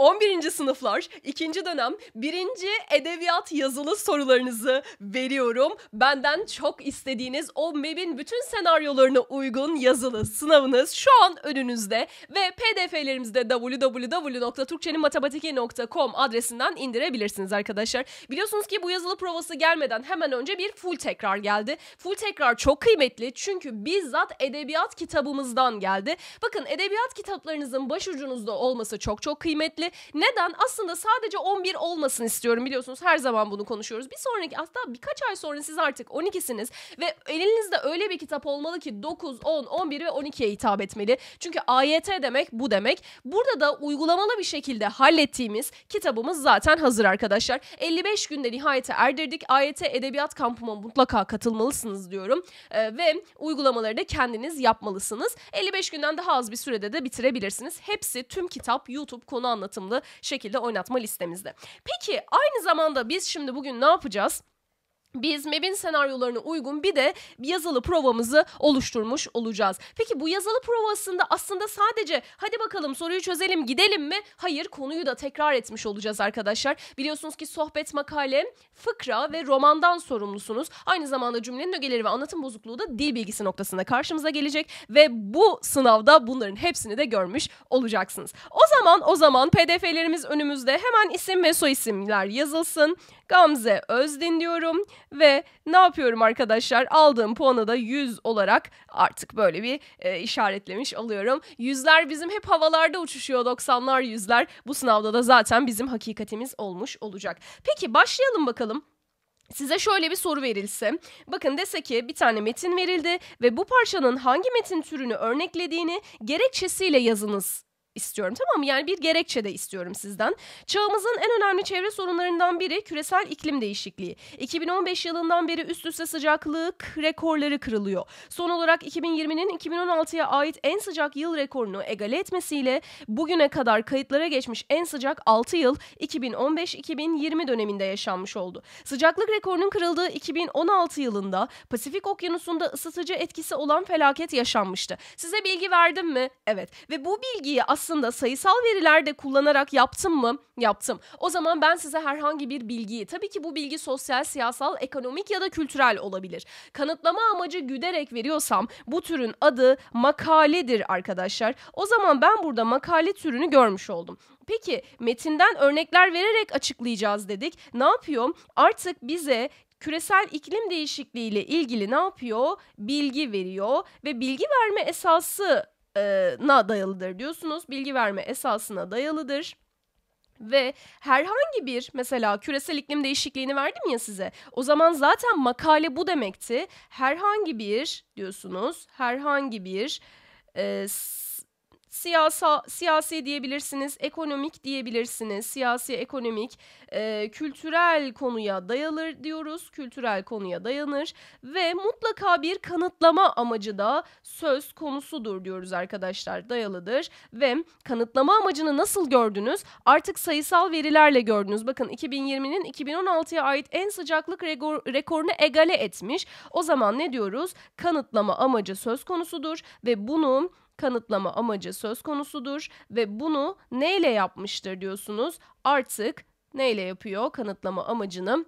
11. sınıflar 2. dönem 1. edebiyat yazılı sorularınızı veriyorum. Benden çok istediğiniz o MEB'in bütün senaryolarına uygun yazılı sınavınız şu an önünüzde ve pdf'lerimizde www.turkçeninmatematiki.com adresinden indirebilirsiniz arkadaşlar. Biliyorsunuz ki bu yazılı provası gelmeden hemen önce bir full tekrar geldi. Full tekrar çok kıymetli çünkü bizzat edebiyat kitabımızdan geldi. Bakın edebiyat kitaplarınızın başucunuzda olması çok çok kıymetli neden? Aslında sadece 11 olmasın istiyorum biliyorsunuz. Her zaman bunu konuşuyoruz. Bir sonraki hatta birkaç ay sonra siz artık 12'siniz ve elinizde öyle bir kitap olmalı ki 9, 10, 11 ve 12'ye hitap etmeli. Çünkü AYT demek bu demek. Burada da uygulamalı bir şekilde hallettiğimiz kitabımız zaten hazır arkadaşlar. 55 günde nihayete erdirdik. AYT Edebiyat Kampıma mutlaka katılmalısınız diyorum. Ee, ve uygulamaları da kendiniz yapmalısınız. 55 günden daha az bir sürede de bitirebilirsiniz. Hepsi tüm kitap YouTube konu anlatımı tanıtımlı şekilde oynatma listemizde. Peki aynı zamanda biz şimdi bugün ne yapacağız? biz MEB'in senaryolarına uygun bir de yazılı provamızı oluşturmuş olacağız. Peki bu yazılı provasında aslında sadece hadi bakalım soruyu çözelim gidelim mi? Hayır konuyu da tekrar etmiş olacağız arkadaşlar. Biliyorsunuz ki sohbet makale, fıkra ve romandan sorumlusunuz. Aynı zamanda cümlenin ögeleri ve anlatım bozukluğu da dil bilgisi noktasında karşımıza gelecek ve bu sınavda bunların hepsini de görmüş olacaksınız. O zaman o zaman PDF'lerimiz önümüzde. Hemen isim ve soy isimler yazılsın. Gamze Özdin diyorum ve ne yapıyorum arkadaşlar? Aldığım puanı da 100 olarak artık böyle bir e, işaretlemiş alıyorum. Yüzler bizim hep havalarda uçuşuyor 90'lar yüzler. Bu sınavda da zaten bizim hakikatimiz olmuş olacak. Peki başlayalım bakalım. Size şöyle bir soru verilse, bakın dese ki bir tane metin verildi ve bu parçanın hangi metin türünü örneklediğini gerekçesiyle yazınız istiyorum tamam mı? Yani bir gerekçe de istiyorum sizden. Çağımızın en önemli çevre sorunlarından biri küresel iklim değişikliği. 2015 yılından beri üst üste sıcaklık rekorları kırılıyor. Son olarak 2020'nin 2016'ya ait en sıcak yıl rekorunu egale etmesiyle bugüne kadar kayıtlara geçmiş en sıcak 6 yıl 2015-2020 döneminde yaşanmış oldu. Sıcaklık rekorunun kırıldığı 2016 yılında Pasifik Okyanusu'nda ısıtıcı etkisi olan felaket yaşanmıştı. Size bilgi verdim mi? Evet. Ve bu bilgiyi aslında aslında sayısal veriler de kullanarak yaptım mı? Yaptım. O zaman ben size herhangi bir bilgiyi, tabii ki bu bilgi sosyal, siyasal, ekonomik ya da kültürel olabilir. Kanıtlama amacı güderek veriyorsam bu türün adı makaledir arkadaşlar. O zaman ben burada makale türünü görmüş oldum. Peki metinden örnekler vererek açıklayacağız dedik. Ne yapıyor? Artık bize küresel iklim değişikliği ile ilgili ne yapıyor? Bilgi veriyor ve bilgi verme esası e, na dayalıdır diyorsunuz. Bilgi verme esasına dayalıdır ve herhangi bir mesela küresel iklim değişikliğini verdim ya size. O zaman zaten makale bu demekti. Herhangi bir diyorsunuz. Herhangi bir e, siyasa, siyasi diyebilirsiniz, ekonomik diyebilirsiniz, siyasi ekonomik, e, kültürel konuya dayalır diyoruz, kültürel konuya dayanır ve mutlaka bir kanıtlama amacı da söz konusudur diyoruz arkadaşlar, dayalıdır ve kanıtlama amacını nasıl gördünüz? Artık sayısal verilerle gördünüz. Bakın 2020'nin 2016'ya ait en sıcaklık rekorunu egale etmiş. O zaman ne diyoruz? Kanıtlama amacı söz konusudur ve bunu kanıtlama amacı söz konusudur ve bunu neyle yapmıştır diyorsunuz? Artık neyle yapıyor kanıtlama amacını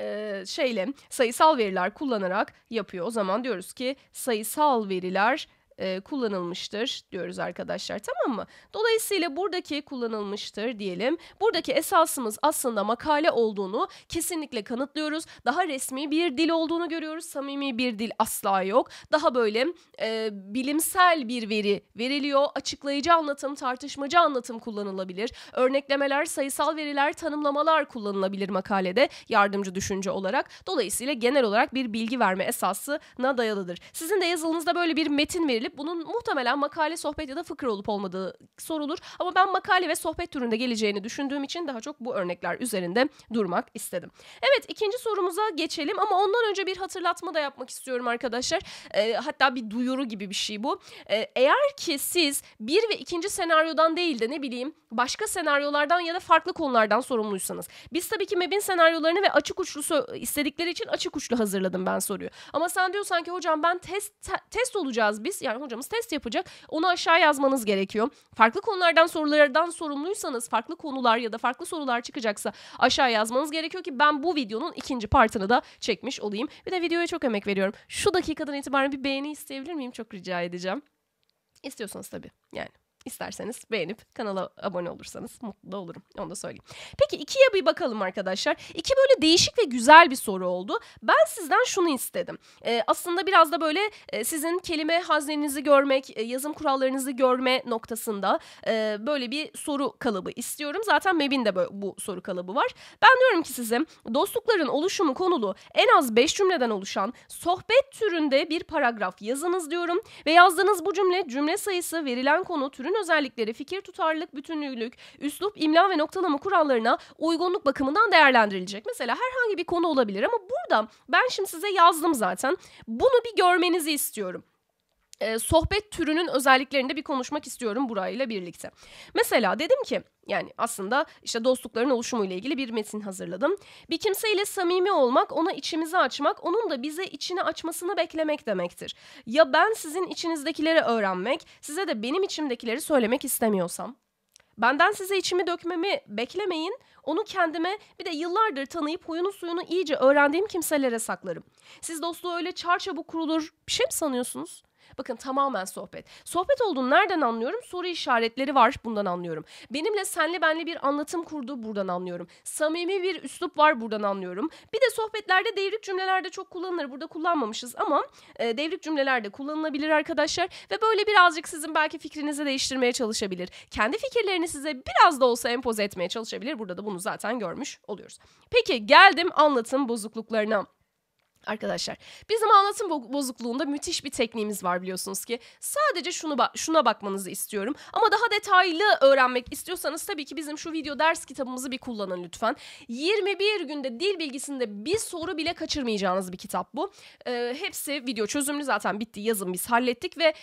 e, şeyle sayısal veriler kullanarak yapıyor. O zaman diyoruz ki sayısal veriler e, kullanılmıştır diyoruz arkadaşlar tamam mı? Dolayısıyla buradaki kullanılmıştır diyelim. Buradaki esasımız aslında makale olduğunu kesinlikle kanıtlıyoruz. Daha resmi bir dil olduğunu görüyoruz. Samimi bir dil asla yok. Daha böyle e, bilimsel bir veri veriliyor. Açıklayıcı anlatım, tartışmacı anlatım kullanılabilir. Örneklemeler, sayısal veriler, tanımlamalar kullanılabilir makalede yardımcı düşünce olarak. Dolayısıyla genel olarak bir bilgi verme esasına dayalıdır. Sizin de yazılınızda böyle bir metin verilip gelip bunun muhtemelen makale, sohbet ya da fıkra olup olmadığı sorulur. Ama ben makale ve sohbet türünde geleceğini düşündüğüm için daha çok bu örnekler üzerinde durmak istedim. Evet ikinci sorumuza geçelim ama ondan önce bir hatırlatma da yapmak istiyorum arkadaşlar. E, hatta bir duyuru gibi bir şey bu. E, eğer ki siz bir ve ikinci senaryodan değil de ne bileyim başka senaryolardan ya da farklı konulardan sorumluysanız. Biz tabii ki MEB'in senaryolarını ve açık uçlu istedikleri için açık uçlu hazırladım ben soruyu. Ama sen diyorsan ki hocam ben test te, test olacağız biz. Yani hocamız test yapacak. Onu aşağı yazmanız gerekiyor. Farklı konulardan sorulardan sorumluysanız farklı konular ya da farklı sorular çıkacaksa aşağı yazmanız gerekiyor ki ben bu videonun ikinci partını da çekmiş olayım. Bir de videoya çok emek veriyorum. Şu dakikadan itibaren bir beğeni isteyebilir miyim? Çok rica edeceğim. İstiyorsanız tabii yani. İsterseniz beğenip kanala abone olursanız mutlu olurum. Onu da söyleyeyim. Peki ikiye bir bakalım arkadaşlar. İki böyle değişik ve güzel bir soru oldu. Ben sizden şunu istedim. Ee, aslında biraz da böyle e, sizin kelime haznenizi görmek, e, yazım kurallarınızı görme noktasında e, böyle bir soru kalıbı istiyorum. Zaten MEB'in de bu soru kalıbı var. Ben diyorum ki size dostlukların oluşumu konulu en az 5 cümleden oluşan sohbet türünde bir paragraf yazınız diyorum. Ve yazdığınız bu cümle cümle sayısı verilen konu türün Ürün özellikleri, fikir tutarlılık, bütünlülük, üslup, imla ve noktalama kurallarına uygunluk bakımından değerlendirilecek. Mesela herhangi bir konu olabilir ama burada ben şimdi size yazdım zaten. Bunu bir görmenizi istiyorum. E, sohbet türünün özelliklerinde bir konuşmak istiyorum burayla birlikte. Mesela dedim ki yani aslında işte dostlukların oluşumu ile ilgili bir metin hazırladım. Bir kimseyle samimi olmak, ona içimizi açmak, onun da bize içini açmasını beklemek demektir. Ya ben sizin içinizdekileri öğrenmek, size de benim içimdekileri söylemek istemiyorsam? Benden size içimi dökmemi beklemeyin. Onu kendime bir de yıllardır tanıyıp huyunu suyunu iyice öğrendiğim kimselere saklarım. Siz dostluğu öyle çarçabuk kurulur bir şey mi sanıyorsunuz? Bakın tamamen sohbet. Sohbet olduğunu nereden anlıyorum? Soru işaretleri var bundan anlıyorum. Benimle senli benli bir anlatım kurdu buradan anlıyorum. Samimi bir üslup var buradan anlıyorum. Bir de sohbetlerde devrik cümlelerde çok kullanılır. Burada kullanmamışız ama e, devrik cümlelerde kullanılabilir arkadaşlar. Ve böyle birazcık sizin belki fikrinizi değiştirmeye çalışabilir. Kendi fikirlerini size biraz da olsa empoze etmeye çalışabilir. Burada da bunu zaten görmüş oluyoruz. Peki geldim anlatım bozukluklarına arkadaşlar. Bizim anlatım bozukluğunda müthiş bir tekniğimiz var biliyorsunuz ki. Sadece şunu ba şuna bakmanızı istiyorum. Ama daha detaylı öğrenmek istiyorsanız tabii ki bizim şu video ders kitabımızı bir kullanın lütfen. 21 günde dil bilgisinde bir soru bile kaçırmayacağınız bir kitap bu. E, hepsi video çözümlü zaten bitti yazın biz hallettik ve e,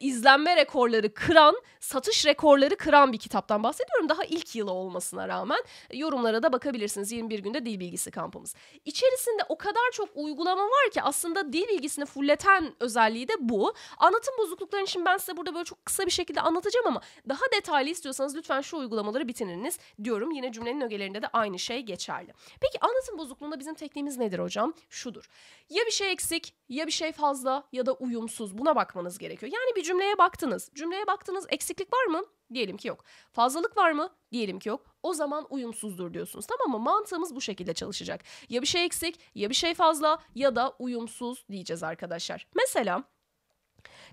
izlenme rekorları kıran, satış rekorları kıran bir kitaptan bahsediyorum. Daha ilk yılı olmasına rağmen e, yorumlara da bakabilirsiniz 21 günde dil bilgisi kampımız. İçerisinde o kadar çok uygun uygulama var ki aslında dil bilgisini fulleten özelliği de bu. Anlatım bozuklukları için ben size burada böyle çok kısa bir şekilde anlatacağım ama daha detaylı istiyorsanız lütfen şu uygulamaları bitiriniz diyorum. Yine cümlenin ögelerinde de aynı şey geçerli. Peki anlatım bozukluğunda bizim tekniğimiz nedir hocam? Şudur. Ya bir şey eksik, ya bir şey fazla ya da uyumsuz. Buna bakmanız gerekiyor. Yani bir cümleye baktınız. Cümleye baktınız eksiklik var mı? Diyelim ki yok. Fazlalık var mı? Diyelim ki yok o zaman uyumsuzdur diyorsunuz. Tamam mı? Mantığımız bu şekilde çalışacak. Ya bir şey eksik, ya bir şey fazla ya da uyumsuz diyeceğiz arkadaşlar. Mesela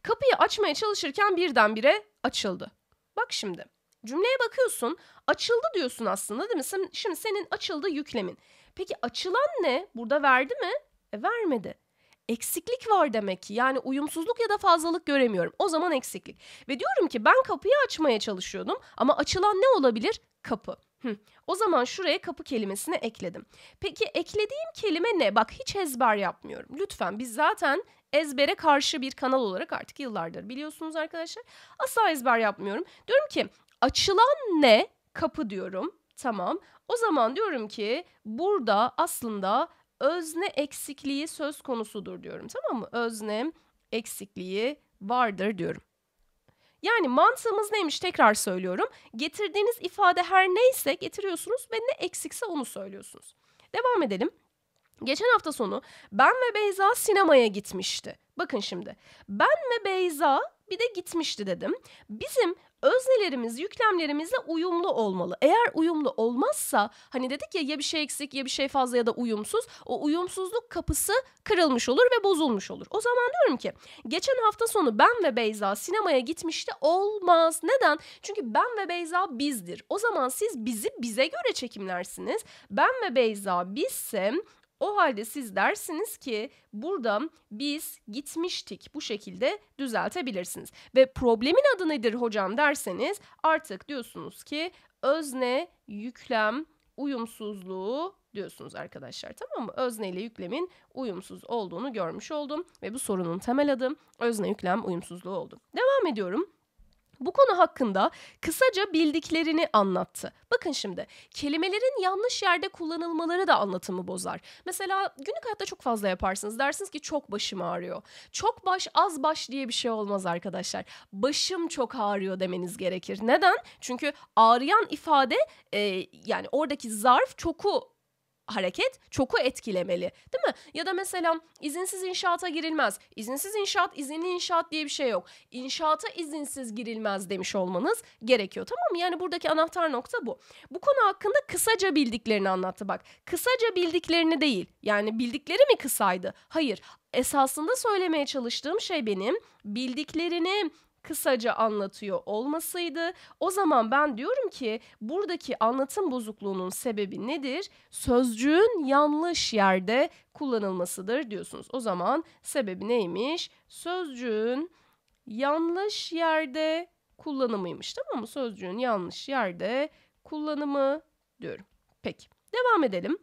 kapıyı açmaya çalışırken birdenbire açıldı. Bak şimdi cümleye bakıyorsun açıldı diyorsun aslında değil mi? Şimdi senin açıldı yüklemin. Peki açılan ne? Burada verdi mi? E, vermedi eksiklik var demek ki. Yani uyumsuzluk ya da fazlalık göremiyorum. O zaman eksiklik. Ve diyorum ki ben kapıyı açmaya çalışıyordum ama açılan ne olabilir? kapı. Hı. O zaman şuraya kapı kelimesini ekledim. Peki eklediğim kelime ne? Bak hiç ezber yapmıyorum. Lütfen biz zaten ezbere karşı bir kanal olarak artık yıllardır biliyorsunuz arkadaşlar. Asla ezber yapmıyorum. Diyorum ki açılan ne? Kapı diyorum. Tamam. O zaman diyorum ki burada aslında özne eksikliği söz konusudur diyorum. Tamam mı? Özne eksikliği vardır diyorum. Yani mantığımız neymiş tekrar söylüyorum. Getirdiğiniz ifade her neyse getiriyorsunuz ve ne eksikse onu söylüyorsunuz. Devam edelim. Geçen hafta sonu ben ve Beyza sinemaya gitmişti. Bakın şimdi ben ve Beyza bir de gitmişti dedim. Bizim öznelerimiz yüklemlerimizle uyumlu olmalı. Eğer uyumlu olmazsa hani dedik ya ya bir şey eksik ya bir şey fazla ya da uyumsuz o uyumsuzluk kapısı kırılmış olur ve bozulmuş olur. O zaman diyorum ki geçen hafta sonu ben ve Beyza sinemaya gitmişti olmaz. Neden? Çünkü ben ve Beyza bizdir. O zaman siz bizi bize göre çekimlersiniz. Ben ve Beyza bizse o halde siz dersiniz ki burada biz gitmiştik bu şekilde düzeltebilirsiniz. Ve problemin adı nedir hocam derseniz artık diyorsunuz ki özne yüklem uyumsuzluğu diyorsunuz arkadaşlar tamam mı? Özne ile yüklemin uyumsuz olduğunu görmüş oldum ve bu sorunun temel adı özne yüklem uyumsuzluğu oldu. Devam ediyorum. Bu konu hakkında kısaca bildiklerini anlattı. Bakın şimdi kelimelerin yanlış yerde kullanılmaları da anlatımı bozar. Mesela günlük hayatta çok fazla yaparsınız. Dersiniz ki çok başım ağrıyor. Çok baş az baş diye bir şey olmaz arkadaşlar. Başım çok ağrıyor demeniz gerekir. Neden? Çünkü ağrıyan ifade e, yani oradaki zarf çoku hareket çoku etkilemeli değil mi? Ya da mesela izinsiz inşaata girilmez. İzinsiz inşaat, izinli inşaat diye bir şey yok. İnşaata izinsiz girilmez demiş olmanız gerekiyor tamam mı? Yani buradaki anahtar nokta bu. Bu konu hakkında kısaca bildiklerini anlattı bak. Kısaca bildiklerini değil. Yani bildikleri mi kısaydı? Hayır. Esasında söylemeye çalıştığım şey benim bildiklerini kısaca anlatıyor olmasıydı. O zaman ben diyorum ki buradaki anlatım bozukluğunun sebebi nedir? Sözcüğün yanlış yerde kullanılmasıdır diyorsunuz. O zaman sebebi neymiş? Sözcüğün yanlış yerde kullanımıymış. Tamam mı? Sözcüğün yanlış yerde kullanımı diyorum. Peki. Devam edelim.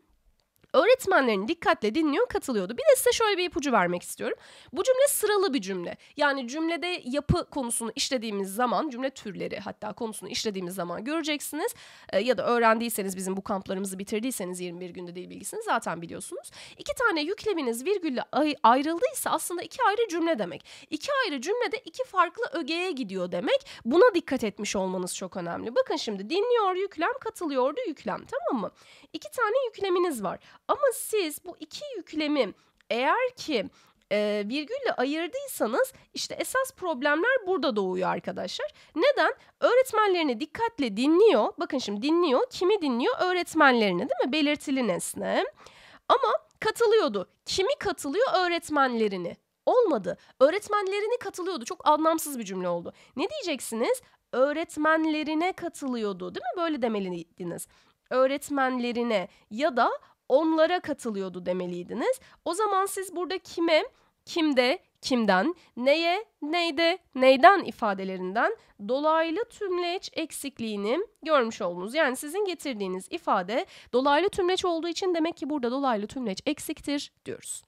Öğretmenlerin dikkatle dinliyor, katılıyordu. Bir de size şöyle bir ipucu vermek istiyorum. Bu cümle sıralı bir cümle. Yani cümlede yapı konusunu işlediğimiz zaman, cümle türleri hatta konusunu işlediğimiz zaman göreceksiniz. E, ya da öğrendiyseniz bizim bu kamplarımızı bitirdiyseniz 21 günde dil bilgisini zaten biliyorsunuz. İki tane yükleminiz virgülle ayrıldıysa aslında iki ayrı cümle demek. İki ayrı cümlede iki farklı ögeye gidiyor demek. Buna dikkat etmiş olmanız çok önemli. Bakın şimdi dinliyor yüklem, katılıyordu yüklem tamam mı? İki tane yükleminiz var. Ama siz bu iki yüklemi eğer ki e, virgülle ayırdıysanız işte esas problemler burada doğuyor arkadaşlar. Neden? Öğretmenlerini dikkatle dinliyor. Bakın şimdi dinliyor. Kimi dinliyor? Öğretmenlerini değil mi? Belirtili nesne. Ama katılıyordu. Kimi katılıyor? Öğretmenlerini. Olmadı. Öğretmenlerini katılıyordu. Çok anlamsız bir cümle oldu. Ne diyeceksiniz? Öğretmenlerine katılıyordu değil mi? Böyle demeliydiniz öğretmenlerine ya da onlara katılıyordu demeliydiniz. O zaman siz burada kime, kimde, kimden, neye, neyde, neyden ifadelerinden dolaylı tümleç eksikliğini görmüş oldunuz. Yani sizin getirdiğiniz ifade dolaylı tümleç olduğu için demek ki burada dolaylı tümleç eksiktir diyoruz.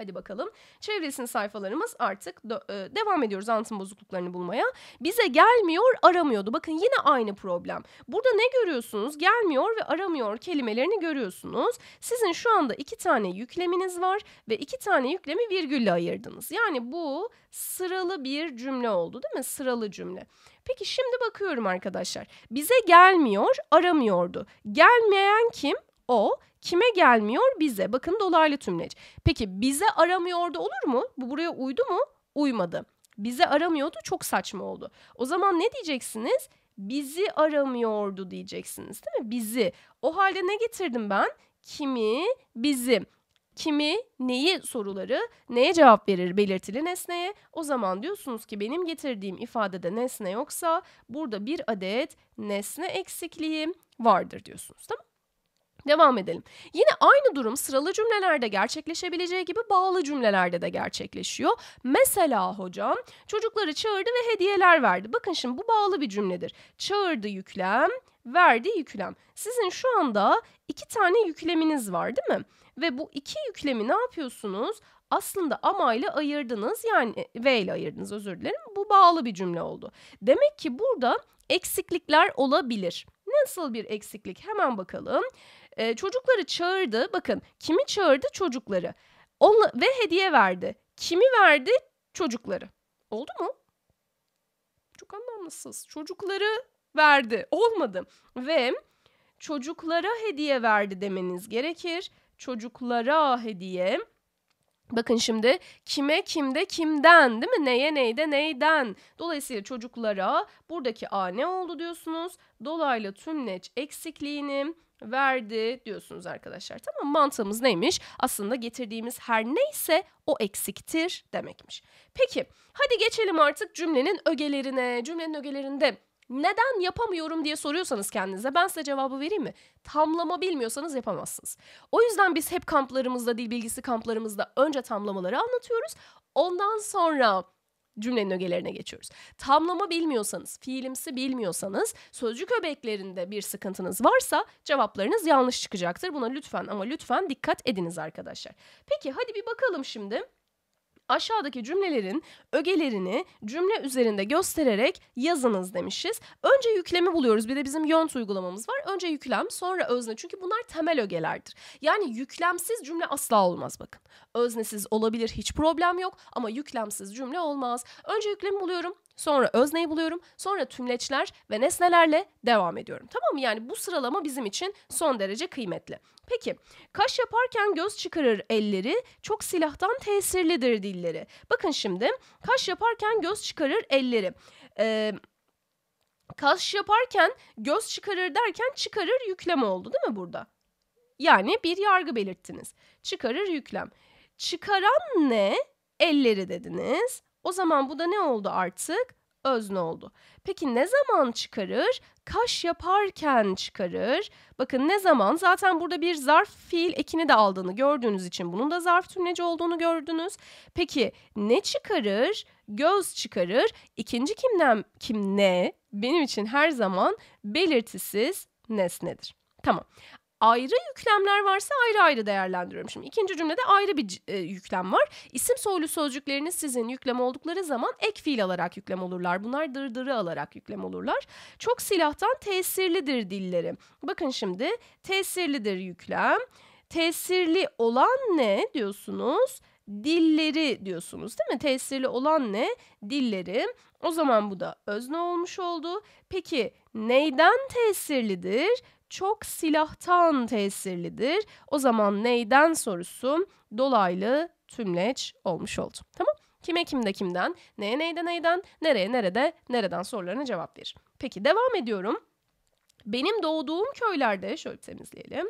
Hadi bakalım. Çevresini sayfalarımız artık e, devam ediyoruz antin bozukluklarını bulmaya. Bize gelmiyor aramıyordu. Bakın yine aynı problem. Burada ne görüyorsunuz? Gelmiyor ve aramıyor kelimelerini görüyorsunuz. Sizin şu anda iki tane yükleminiz var ve iki tane yüklemi virgülle ayırdınız. Yani bu sıralı bir cümle oldu değil mi? Sıralı cümle. Peki şimdi bakıyorum arkadaşlar. Bize gelmiyor, aramıyordu. Gelmeyen kim? o kime gelmiyor? Bize. Bakın dolaylı tümleç. Peki bize aramıyor da olur mu? Bu buraya uydu mu? Uymadı. Bize aramıyordu çok saçma oldu. O zaman ne diyeceksiniz? Bizi aramıyordu diyeceksiniz değil mi? Bizi. O halde ne getirdim ben? Kimi, bizim kimi, neyi soruları, neye cevap verir belirtili nesneye. O zaman diyorsunuz ki benim getirdiğim ifadede nesne yoksa burada bir adet nesne eksikliği vardır diyorsunuz. Tamam Devam edelim. Yine aynı durum sıralı cümlelerde gerçekleşebileceği gibi bağlı cümlelerde de gerçekleşiyor. Mesela hocam çocukları çağırdı ve hediyeler verdi. Bakın şimdi bu bağlı bir cümledir. Çağırdı yüklem, verdi yüklem. Sizin şu anda iki tane yükleminiz var değil mi? Ve bu iki yüklemi ne yapıyorsunuz? aslında ama ile ayırdınız yani ve ile ayırdınız özür dilerim. Bu bağlı bir cümle oldu. Demek ki burada eksiklikler olabilir. Nasıl bir eksiklik hemen bakalım. E, çocukları çağırdı. Bakın kimi çağırdı? Çocukları. Onla, ve hediye verdi. Kimi verdi? Çocukları. Oldu mu? Çok anlamsız. Çocukları verdi. Olmadı. Ve çocuklara hediye verdi demeniz gerekir. Çocuklara hediye. Bakın şimdi kime kimde kimden değil mi? Neye neyde neyden. Dolayısıyla çocuklara buradaki a ne oldu diyorsunuz. Dolaylı tümleç eksikliğini verdi diyorsunuz arkadaşlar. Tamam mantığımız neymiş? Aslında getirdiğimiz her neyse o eksiktir demekmiş. Peki hadi geçelim artık cümlenin ögelerine. Cümlenin ögelerinde neden yapamıyorum diye soruyorsanız kendinize ben size cevabı vereyim mi? Tamlama bilmiyorsanız yapamazsınız. O yüzden biz hep kamplarımızda, dil bilgisi kamplarımızda önce tamlamaları anlatıyoruz. Ondan sonra cümlenin ögelerine geçiyoruz. Tamlama bilmiyorsanız, fiilimsi bilmiyorsanız, sözcük öbeklerinde bir sıkıntınız varsa cevaplarınız yanlış çıkacaktır. Buna lütfen ama lütfen dikkat ediniz arkadaşlar. Peki hadi bir bakalım şimdi aşağıdaki cümlelerin ögelerini cümle üzerinde göstererek yazınız demişiz. Önce yüklemi buluyoruz. Bir de bizim yont uygulamamız var. Önce yüklem, sonra özne. Çünkü bunlar temel ögelerdir. Yani yüklemsiz cümle asla olmaz bakın. Öznesiz olabilir hiç problem yok ama yüklemsiz cümle olmaz. Önce yüklemi buluyorum, Sonra özneyi buluyorum. Sonra tümleçler ve nesnelerle devam ediyorum. Tamam mı? Yani bu sıralama bizim için son derece kıymetli. Peki kaş yaparken göz çıkarır elleri, çok silahtan tesirlidir dilleri. Bakın şimdi kaş yaparken göz çıkarır elleri. Eee... Kaş yaparken göz çıkarır derken çıkarır yükleme oldu değil mi burada? Yani bir yargı belirttiniz. Çıkarır yüklem. Çıkaran ne? Elleri dediniz. O zaman bu da ne oldu artık? Özne oldu. Peki ne zaman çıkarır? Kaş yaparken çıkarır. Bakın ne zaman? Zaten burada bir zarf fiil ekini de aldığını gördüğünüz için bunun da zarf tümleci olduğunu gördünüz. Peki ne çıkarır? Göz çıkarır. İkinci kimden kim ne? Benim için her zaman belirtisiz nesnedir. Tamam ayrı yüklemler varsa ayrı ayrı değerlendiriyorum. Şimdi ikinci cümlede ayrı bir e, yüklem var. İsim soylu sözcükleriniz sizin yüklem oldukları zaman ek fiil alarak yüklem olurlar. Bunlar dırdırı alarak yüklem olurlar. Çok silahtan tesirlidir dillerim. Bakın şimdi tesirlidir yüklem. Tesirli olan ne diyorsunuz? dilleri diyorsunuz değil mi? Tesirli olan ne? Dilleri. O zaman bu da özne olmuş oldu. Peki neyden tesirlidir? çok silahtan tesirlidir. O zaman neyden sorusu dolaylı tümleç olmuş oldu. Tamam? Kime kimde kimden, neye neyde neyden, nereye nerede, nereden sorularına cevap verir. Peki devam ediyorum. Benim doğduğum köylerde şöyle temizleyelim.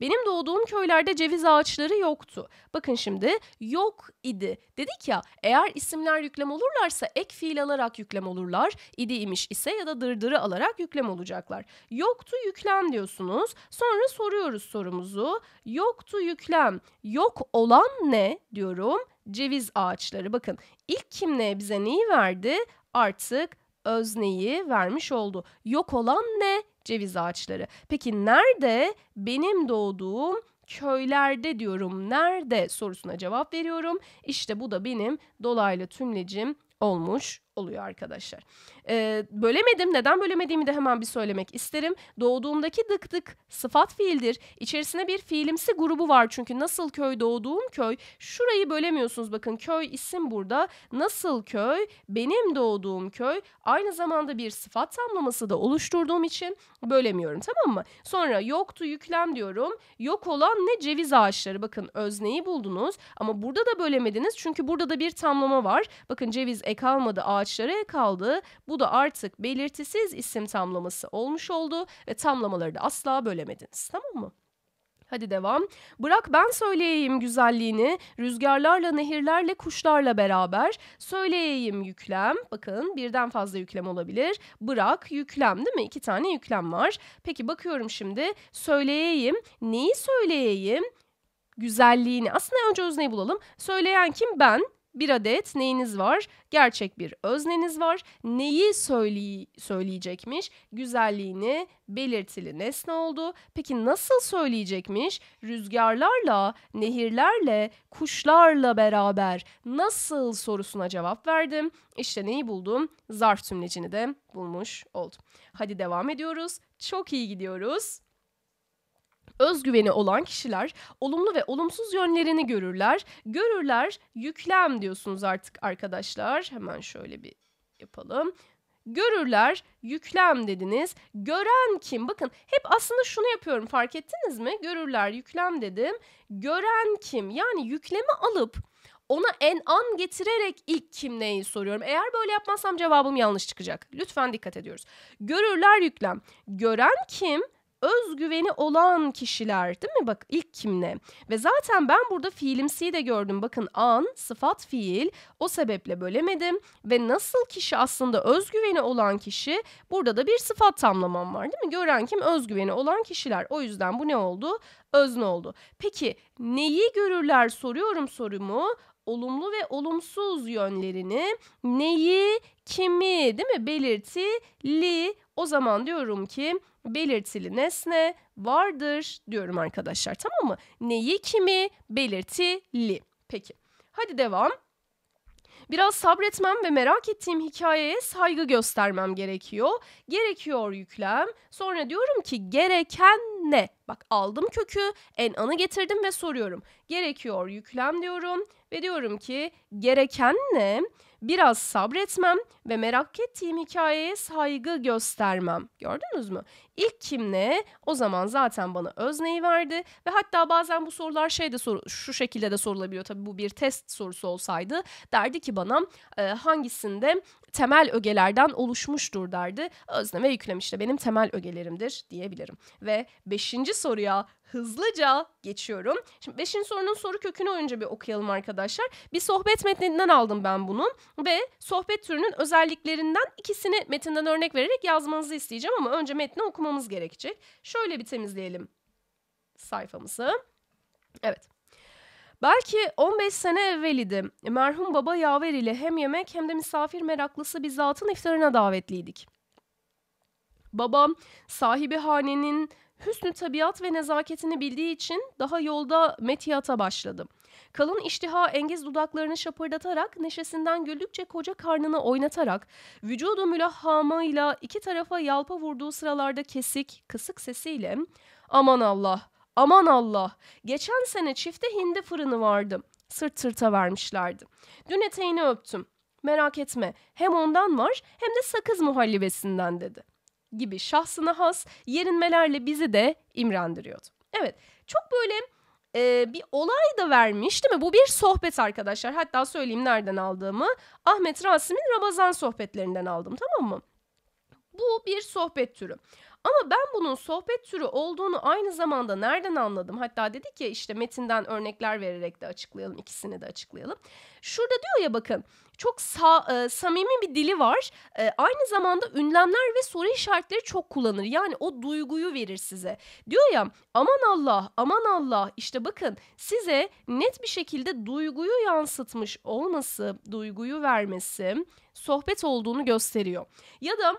Benim doğduğum köylerde ceviz ağaçları yoktu. Bakın şimdi yok idi. Dedik ya eğer isimler yüklem olurlarsa ek fiil alarak yüklem olurlar. İdi imiş ise ya da dırdırı alarak yüklem olacaklar. Yoktu yüklem diyorsunuz. Sonra soruyoruz sorumuzu. Yoktu yüklem. Yok olan ne diyorum? Ceviz ağaçları. Bakın ilk kim ne bize neyi verdi? Artık özneyi vermiş oldu. Yok olan ne? ceviz ağaçları. Peki nerede benim doğduğum köylerde diyorum nerede sorusuna cevap veriyorum. İşte bu da benim dolaylı tümlecim olmuş oluyor arkadaşlar. Ee, bölemedim. Neden bölemediğimi de hemen bir söylemek isterim. Doğduğumdaki dık dık sıfat fiildir. İçerisine bir fiilimsi grubu var çünkü nasıl köy doğduğum köy. Şurayı bölemiyorsunuz bakın köy isim burada. Nasıl köy benim doğduğum köy. Aynı zamanda bir sıfat tamlaması da oluşturduğum için bölemiyorum tamam mı? Sonra yoktu yüklem diyorum. Yok olan ne ceviz ağaçları. Bakın özneyi buldunuz ama burada da bölemediniz çünkü burada da bir tamlama var. Bakın ceviz ek almadı, ağaçlara ek aldı. Bu da artık belirtisiz isim tamlaması olmuş oldu ve tamlamaları da asla bölemediniz. Tamam mı? Hadi devam. Bırak ben söyleyeyim güzelliğini, rüzgarlarla, nehirlerle, kuşlarla beraber. Söyleyeyim yüklem. Bakın birden fazla yüklem olabilir. Bırak yüklem değil mi? İki tane yüklem var. Peki bakıyorum şimdi. Söyleyeyim. Neyi söyleyeyim? Güzelliğini. Aslında önce özneyi bulalım. Söyleyen kim? Ben bir adet neyiniz var? Gerçek bir özneniz var. Neyi söyley söyleyecekmiş? Güzelliğini belirtili nesne oldu. Peki nasıl söyleyecekmiş? Rüzgarlarla, nehirlerle, kuşlarla beraber nasıl sorusuna cevap verdim. İşte neyi buldum? Zarf tümlecini de bulmuş oldum. Hadi devam ediyoruz. Çok iyi gidiyoruz özgüveni olan kişiler olumlu ve olumsuz yönlerini görürler. Görürler yüklem diyorsunuz artık arkadaşlar. Hemen şöyle bir yapalım. Görürler, yüklem dediniz. Gören kim? Bakın hep aslında şunu yapıyorum fark ettiniz mi? Görürler, yüklem dedim. Gören kim? Yani yüklemi alıp ona en an getirerek ilk kim neyi soruyorum. Eğer böyle yapmazsam cevabım yanlış çıkacak. Lütfen dikkat ediyoruz. Görürler yüklem. Gören kim? özgüveni olan kişiler değil mi? Bak ilk kimle? Ve zaten ben burada fiilimsiyi de gördüm. Bakın an, sıfat, fiil. O sebeple bölemedim. Ve nasıl kişi aslında özgüveni olan kişi? Burada da bir sıfat tamlamam var değil mi? Gören kim? Özgüveni olan kişiler. O yüzden bu ne oldu? Özne oldu. Peki neyi görürler soruyorum sorumu olumlu ve olumsuz yönlerini neyi, kimi değil mi belirtili o zaman diyorum ki belirtili nesne vardır diyorum arkadaşlar. Tamam mı? Neyi kimi belirtili. Peki. Hadi devam. Biraz sabretmem ve merak ettiğim hikayeye saygı göstermem gerekiyor. Gerekiyor yüklem. Sonra diyorum ki gereken ne? Bak aldım kökü, en anı getirdim ve soruyorum. Gerekiyor yüklem diyorum ve diyorum ki gereken ne? Biraz sabretmem ve merak ettiğim hikayeye saygı göstermem. Gördünüz mü? İlk kim ne? O zaman zaten bana özneyi verdi ve hatta bazen bu sorular şey de soru, şu şekilde de sorulabiliyor. Tabii bu bir test sorusu olsaydı derdi ki bana e, hangisinde temel ögelerden oluşmuştur derdi. Özne ve yüklem işte benim temel ögelerimdir diyebilirim. Ve beşinci soruya hızlıca geçiyorum. Şimdi beşinci sorunun soru kökünü önce bir okuyalım arkadaşlar. Bir sohbet metninden aldım ben bunu ve sohbet türünün özelliklerinden ikisini metinden örnek vererek yazmanızı isteyeceğim ama önce metni okumamız yapmamız gerekecek. Şöyle bir temizleyelim sayfamızı. Evet. Belki 15 sene evvel Merhum baba yaver ile hem yemek hem de misafir meraklısı bir zatın iftarına davetliydik. Babam sahibi hanenin hüsnü tabiat ve nezaketini bildiği için daha yolda metiyata başladım. Kalın iştiha engiz dudaklarını şapırdatarak neşesinden güldükçe koca karnını oynatarak vücudu mülahamıyla iki tarafa yalpa vurduğu sıralarda kesik, kısık sesiyle ''Aman Allah, aman Allah, geçen sene çifte hindi fırını vardı.'' sırt sırta vermişlerdi. Dün eteğini öptüm. Merak etme hem ondan var hem de sakız muhallebesinden dedi. Gibi şahsına has yerinmelerle bizi de imrendiriyordu. Evet çok böyle e, bir olay da vermiş değil mi? Bu bir sohbet arkadaşlar. Hatta söyleyeyim nereden aldığımı. Ahmet Rasim'in Ramazan sohbetlerinden aldım tamam mı? Bu bir sohbet türü. Ama ben bunun sohbet türü olduğunu aynı zamanda nereden anladım? Hatta dedik ya işte metinden örnekler vererek de açıklayalım, ikisini de açıklayalım. Şurada diyor ya bakın, çok sa, e, samimi bir dili var. E, aynı zamanda ünlemler ve soru işaretleri çok kullanır. Yani o duyguyu verir size. Diyor ya aman Allah, aman Allah. İşte bakın size net bir şekilde duyguyu yansıtmış olması, duyguyu vermesi sohbet olduğunu gösteriyor. Ya da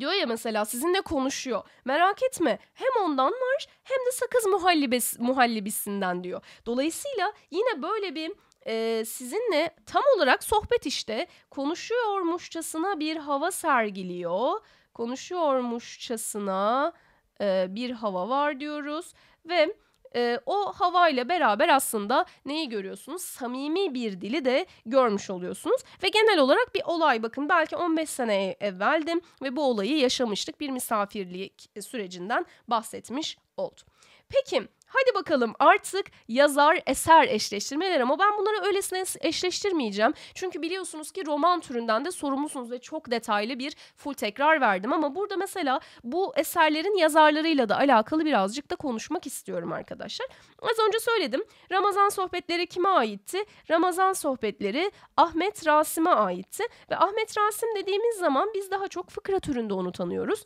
Diyor ya mesela sizinle konuşuyor. Merak etme hem ondan var hem de sakız muhallibes, muhallibisinden diyor. Dolayısıyla yine böyle bir e, sizinle tam olarak sohbet işte konuşuyormuşçasına bir hava sergiliyor. Konuşuyormuşçasına e, bir hava var diyoruz ve e, o havayla beraber aslında neyi görüyorsunuz? Samimi bir dili de görmüş oluyorsunuz. Ve genel olarak bir olay bakın belki 15 sene evveldim ve bu olayı yaşamıştık. Bir misafirlik sürecinden bahsetmiş oldum. Peki Hadi bakalım artık yazar eser eşleştirmeler ama ben bunları öylesine eşleştirmeyeceğim. Çünkü biliyorsunuz ki roman türünden de sorumlusunuz ve çok detaylı bir full tekrar verdim ama burada mesela bu eserlerin yazarlarıyla da alakalı birazcık da konuşmak istiyorum arkadaşlar. Az önce söyledim. Ramazan sohbetleri kime aitti? Ramazan sohbetleri Ahmet Rasim'e aitti ve Ahmet Rasim dediğimiz zaman biz daha çok fıkra türünde onu tanıyoruz.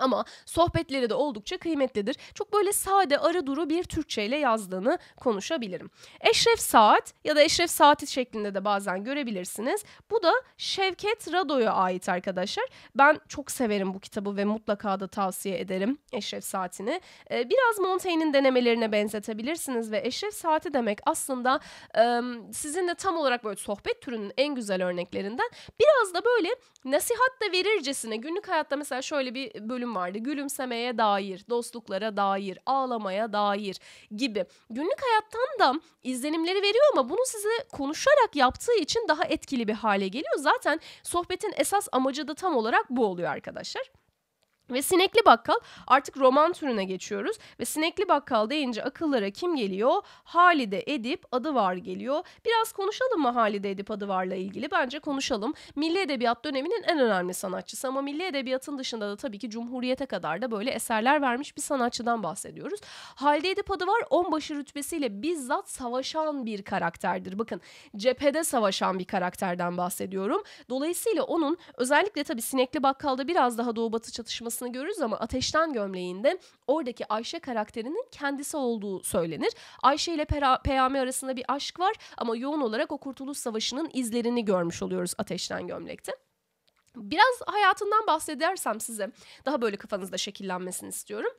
Ama sohbetleri de oldukça kıymetlidir. Çok böyle sade, arı duru bir Türkçe ile yazdığını konuşabilirim. Eşref Saat ya da Eşref Saati şeklinde de bazen görebilirsiniz. Bu da Şevket Rado'ya ait arkadaşlar. Ben çok severim bu kitabı ve mutlaka da tavsiye ederim Eşref Saati'ni. Ee, biraz Montaigne'in denemelerine benzetebilirsiniz ve Eşref Saati demek aslında e, de tam olarak böyle sohbet türünün en güzel örneklerinden. Biraz da böyle nasihat da verircesine günlük hayatta mesela şöyle bir bölüm bölüm vardı. Gülümsemeye dair, dostluklara dair, ağlamaya dair gibi. Günlük hayattan da izlenimleri veriyor ama bunu size konuşarak yaptığı için daha etkili bir hale geliyor. Zaten sohbetin esas amacı da tam olarak bu oluyor arkadaşlar. Ve Sinekli Bakkal artık roman türüne geçiyoruz ve Sinekli Bakkal deyince akıllara kim geliyor? Halide Edip var geliyor. Biraz konuşalım mı Halide Edip varla ilgili? Bence konuşalım. Milli Edebiyat döneminin en önemli sanatçısı ama Milli Edebiyat'ın dışında da tabii ki Cumhuriyete kadar da böyle eserler vermiş bir sanatçıdan bahsediyoruz. Halide Edip Adıvar onbaşı rütbesiyle bizzat savaşan bir karakterdir. Bakın cephede savaşan bir karakterden bahsediyorum. Dolayısıyla onun özellikle tabii Sinekli Bakkal'da biraz daha Doğu Batı çatışması ayrıntısını görürüz ama Ateşten Gömleği'nde oradaki Ayşe karakterinin kendisi olduğu söylenir. Ayşe ile Pera- Peyami arasında bir aşk var ama yoğun olarak o Kurtuluş Savaşı'nın izlerini görmüş oluyoruz Ateşten Gömlek'te. Biraz hayatından bahsedersem size daha böyle kafanızda şekillenmesini istiyorum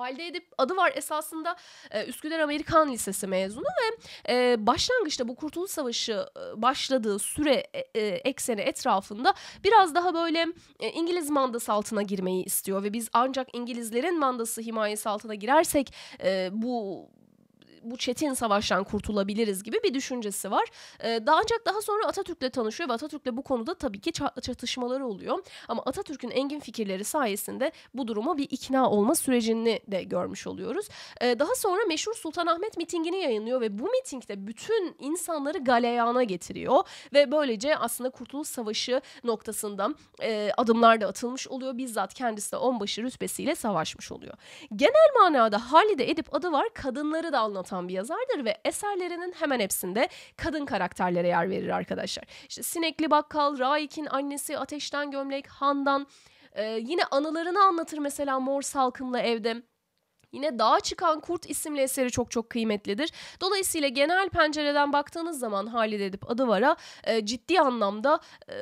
halde edip adı var esasında e, Üsküdar Amerikan Lisesi mezunu ve e, başlangıçta bu Kurtuluş Savaşı e, başladığı süre e, e, ekseni etrafında biraz daha böyle e, İngiliz mandası altına girmeyi istiyor ve biz ancak İngilizlerin mandası himayesi altına girersek e, bu bu çetin savaştan kurtulabiliriz gibi bir düşüncesi var. E, daha ancak daha sonra Atatürk'le tanışıyor ve Atatürk'le bu konuda tabii ki çatışmaları oluyor. Ama Atatürk'ün engin fikirleri sayesinde bu duruma bir ikna olma sürecini de görmüş oluyoruz. E, daha sonra meşhur Sultanahmet mitingini yayınlıyor ve bu mitingde bütün insanları galeyana getiriyor ve böylece aslında Kurtuluş Savaşı noktasında e, adımlar da atılmış oluyor. Bizzat kendisi de onbaşı rütbesiyle savaşmış oluyor. Genel manada Halide Edip adı var kadınları da anlatan anlatan bir yazardır ve eserlerinin hemen hepsinde kadın karakterlere yer verir arkadaşlar. İşte Sinekli Bakkal, Raik'in annesi, Ateşten Gömlek, Handan ee, yine anılarını anlatır mesela Mor Salkım'la evde. Yine Dağa Çıkan Kurt isimli eseri çok çok kıymetlidir. Dolayısıyla genel pencereden baktığınız zaman Halide Edip Adıvar'a e, ciddi anlamda e,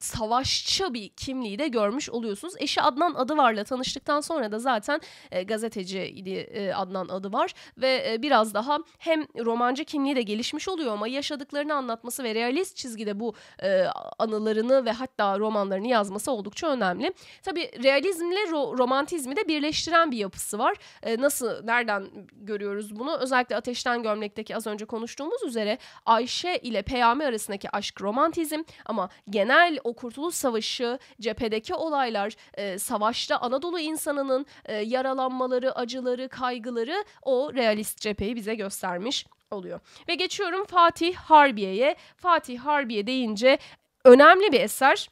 savaşçı bir kimliği de görmüş oluyorsunuz. Eşi Adnan adı varla tanıştıktan sonra da zaten e, gazeteciydi e, Adnan Adıvar ve e, biraz daha hem romancı kimliği de gelişmiş oluyor ama yaşadıklarını anlatması ve realist çizgide bu e, anılarını ve hatta romanlarını yazması oldukça önemli. Tabi realizmle ro- romantizmi de birleştiren bir yapısı var. E, nasıl, nereden görüyoruz bunu? Özellikle Ateşten Gömlek'teki az önce konuştuğumuz üzere Ayşe ile Peyami arasındaki aşk romantizm ama genel o Kurtuluş Savaşı, cephedeki olaylar, e, savaşta Anadolu insanının e, yaralanmaları, acıları, kaygıları o realist cepheyi bize göstermiş oluyor. Ve geçiyorum Fatih Harbiye'ye. Fatih Harbiye deyince önemli bir eser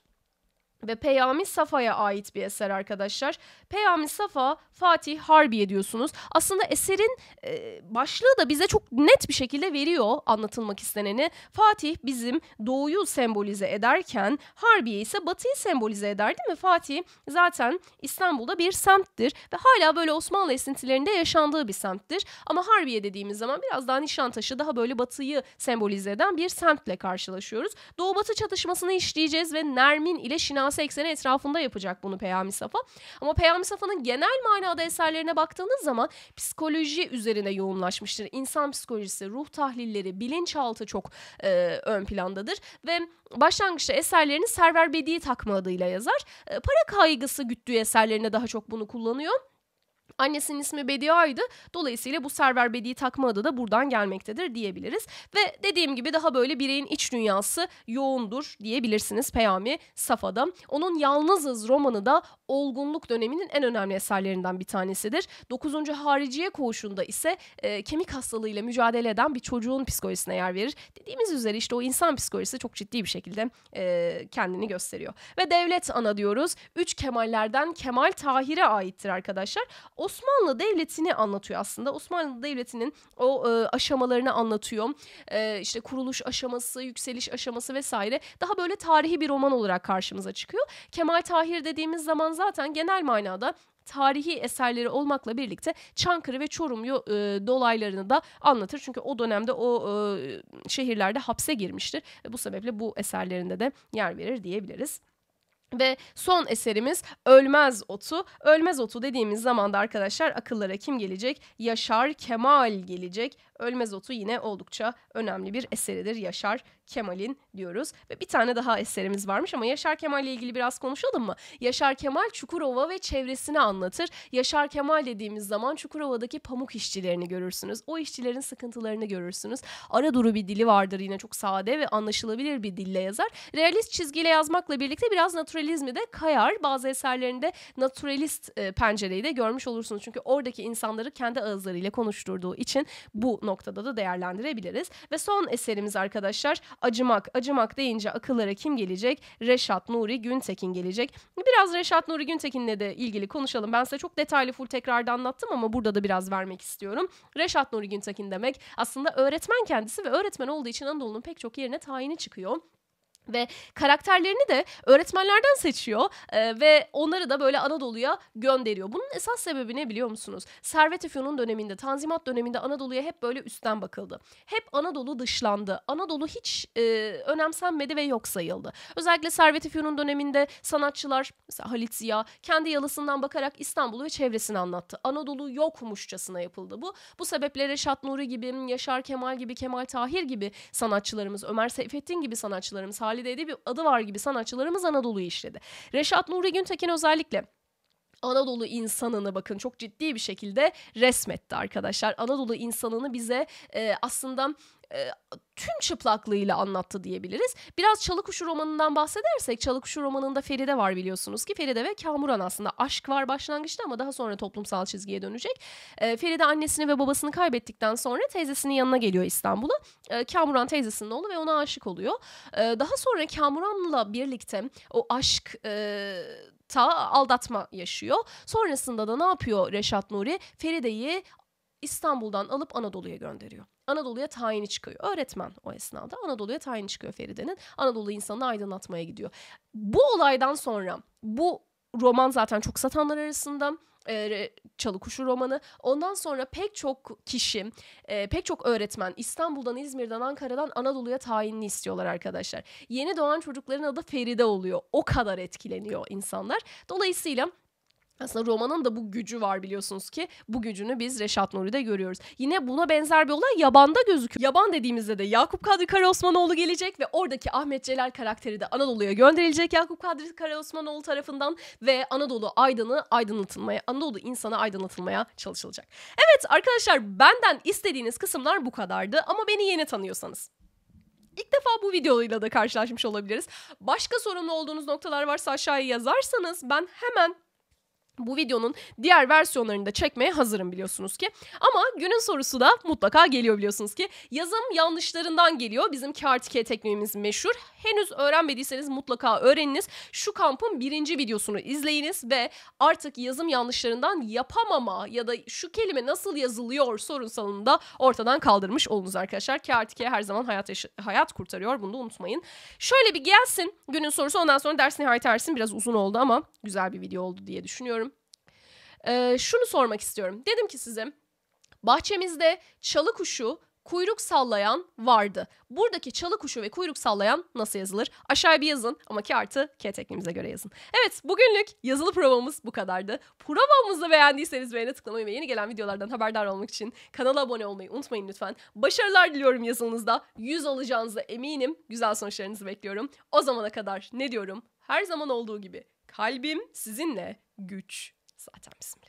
ve Peyami Safa'ya ait bir eser arkadaşlar. Peyami Safa Fatih Harbiye diyorsunuz. Aslında eserin e, başlığı da bize çok net bir şekilde veriyor anlatılmak isteneni. Fatih bizim doğuyu sembolize ederken Harbiye ise batıyı sembolize eder değil mi? Fatih zaten İstanbul'da bir semttir ve hala böyle Osmanlı esintilerinde yaşandığı bir semttir. Ama Harbiye dediğimiz zaman biraz daha Nişantaşı daha böyle batıyı sembolize eden bir semtle karşılaşıyoruz. Doğu batı çatışmasını işleyeceğiz ve Nermin ile Şinasi ekseni etrafında yapacak bunu Peyami Safa. Ama Peyami Safa'nın genel manası camiada eserlerine baktığınız zaman psikoloji üzerine yoğunlaşmıştır. İnsan psikolojisi, ruh tahlilleri, bilinçaltı çok e, ön plandadır ve başlangıçta eserlerini Server Bedi takma adıyla yazar. E, para kaygısı güttüğü eserlerine daha çok bunu kullanıyor. Annesinin ismi Bedia'ydı. Dolayısıyla bu Server Bediye takma adı da buradan gelmektedir diyebiliriz. Ve dediğim gibi daha böyle bireyin iç dünyası yoğundur diyebilirsiniz Peyami Safa'da. Onun Yalnızız romanı da olgunluk döneminin en önemli eserlerinden bir tanesidir. 9. Hariciye Koğuşu'nda ise e, kemik hastalığıyla mücadele eden bir çocuğun psikolojisine yer verir. Dediğimiz üzere işte o insan psikolojisi çok ciddi bir şekilde e, kendini gösteriyor. Ve devlet ana diyoruz. Üç Kemallerden Kemal Tahir'e aittir arkadaşlar. O Osmanlı Devleti'ni anlatıyor aslında. Osmanlı Devleti'nin o e, aşamalarını anlatıyor. E, işte kuruluş aşaması, yükseliş aşaması vesaire. Daha böyle tarihi bir roman olarak karşımıza çıkıyor. Kemal Tahir dediğimiz zaman zaten genel manada tarihi eserleri olmakla birlikte Çankırı ve Çorum e, dolaylarını da anlatır. Çünkü o dönemde o e, şehirlerde hapse girmiştir. E, bu sebeple bu eserlerinde de yer verir diyebiliriz. Ve son eserimiz Ölmez Otu. Ölmez Otu dediğimiz zaman da arkadaşlar akıllara kim gelecek? Yaşar Kemal gelecek. Ölmez Otu yine oldukça önemli bir eseridir Yaşar Kemal'in diyoruz. Ve bir tane daha eserimiz varmış ama Yaşar Kemal ile ilgili biraz konuşalım mı? Yaşar Kemal Çukurova ve çevresini anlatır. Yaşar Kemal dediğimiz zaman Çukurova'daki pamuk işçilerini görürsünüz. O işçilerin sıkıntılarını görürsünüz. Ara duru bir dili vardır yine çok sade ve anlaşılabilir bir dille yazar. Realist çizgiyle yazmakla birlikte biraz naturalizmi de kayar. Bazı eserlerinde naturalist e, pencereyi de görmüş olursunuz. Çünkü oradaki insanları kendi ağızlarıyla konuşturduğu için bu noktada da değerlendirebiliriz. Ve son eserimiz arkadaşlar Acımak. Acımak deyince akıllara kim gelecek? Reşat Nuri Güntekin gelecek. Biraz Reşat Nuri Güntekin'le de ilgili konuşalım. Ben size çok detaylı full tekrarda anlattım ama burada da biraz vermek istiyorum. Reşat Nuri Güntekin demek aslında öğretmen kendisi ve öğretmen olduğu için Anadolu'nun pek çok yerine tayini çıkıyor ve karakterlerini de öğretmenlerden seçiyor e, ve onları da böyle Anadolu'ya gönderiyor. Bunun esas sebebi ne biliyor musunuz? Servet Efendi'nin döneminde, Tanzimat döneminde Anadolu'ya hep böyle üstten bakıldı. Hep Anadolu dışlandı. Anadolu hiç e, önemsenmedi ve yok sayıldı. Özellikle Servet Efendi'nin döneminde sanatçılar mesela Halit Ziya kendi yalısından bakarak İstanbul'u ve çevresini anlattı. Anadolu yokmuşçasına yapıldı bu. Bu sebeple Reşat Nuri gibi, Yaşar Kemal gibi, Kemal Tahir gibi sanatçılarımız, Ömer Seyfettin gibi sanatçılarımız, Halide bir adı var gibi sanatçılarımız Anadolu'yu işledi. Reşat Nuri Güntekin özellikle Anadolu insanını bakın çok ciddi bir şekilde resmetti arkadaşlar. Anadolu insanını bize e, aslında e, tüm çıplaklığıyla anlattı diyebiliriz. Biraz Çalıkuşu romanından bahsedersek Çalıkuşu romanında Feride var biliyorsunuz ki Feride ve Kamuran aslında aşk var başlangıçta ama daha sonra toplumsal çizgiye dönecek. E, Feride annesini ve babasını kaybettikten sonra teyzesinin yanına geliyor İstanbul'a. E, Kamuran teyzesinin oğlu ve ona aşık oluyor. E, daha sonra Kamuran'la birlikte o aşk e, ta aldatma yaşıyor. Sonrasında da ne yapıyor Reşat Nuri? Feride'yi İstanbul'dan alıp Anadolu'ya gönderiyor. Anadolu'ya tayini çıkıyor. Öğretmen o esnada Anadolu'ya tayini çıkıyor Feride'nin. Anadolu insanını aydınlatmaya gidiyor. Bu olaydan sonra bu roman zaten çok satanlar arasında. E, Çalı Kuşu romanı. Ondan sonra pek çok kişi, e, pek çok öğretmen İstanbul'dan, İzmir'den, Ankara'dan Anadolu'ya tayinini istiyorlar arkadaşlar. Yeni doğan çocukların adı Feride oluyor. O kadar etkileniyor insanlar. Dolayısıyla aslında romanın da bu gücü var biliyorsunuz ki. Bu gücünü biz Reşat Nuri'de görüyoruz. Yine buna benzer bir olay Yaban'da gözüküyor. Yaban dediğimizde de Yakup Kadri Karaosmanoğlu gelecek ve oradaki Ahmet Celal karakteri de Anadolu'ya gönderilecek Yakup Kadri Karaosmanoğlu tarafından ve Anadolu aydını aydınlatılmaya, Anadolu insanı aydınlatılmaya çalışılacak. Evet arkadaşlar benden istediğiniz kısımlar bu kadardı ama beni yeni tanıyorsanız İlk defa bu videoyla da karşılaşmış olabiliriz. Başka sorunlu olduğunuz noktalar varsa aşağıya yazarsanız ben hemen bu videonun diğer versiyonlarını da çekmeye hazırım biliyorsunuz ki. Ama günün sorusu da mutlaka geliyor biliyorsunuz ki. Yazım yanlışlarından geliyor. Bizim KRTK tekniğimiz meşhur. Henüz öğrenmediyseniz mutlaka öğreniniz. Şu kampın birinci videosunu izleyiniz ve artık yazım yanlışlarından yapamama ya da şu kelime nasıl yazılıyor sorunsalını da ortadan kaldırmış olunuz arkadaşlar. KRTK her zaman hayat, hayat kurtarıyor. Bunu da unutmayın. Şöyle bir gelsin günün sorusu. Ondan sonra ders nihayet ersin. Biraz uzun oldu ama güzel bir video oldu diye düşünüyorum. Ee, şunu sormak istiyorum. Dedim ki size bahçemizde çalı kuşu kuyruk sallayan vardı. Buradaki çalı kuşu ve kuyruk sallayan nasıl yazılır? Aşağıya bir yazın ama ki artı K tekniğimize göre yazın. Evet bugünlük yazılı provamız bu kadardı. Provamızı beğendiyseniz beğene tıklamayı ve yeni gelen videolardan haberdar olmak için kanala abone olmayı unutmayın lütfen. Başarılar diliyorum yazınızda. 100 alacağınıza eminim. Güzel sonuçlarınızı bekliyorum. O zamana kadar ne diyorum? Her zaman olduğu gibi kalbim sizinle güç zaten bismillah.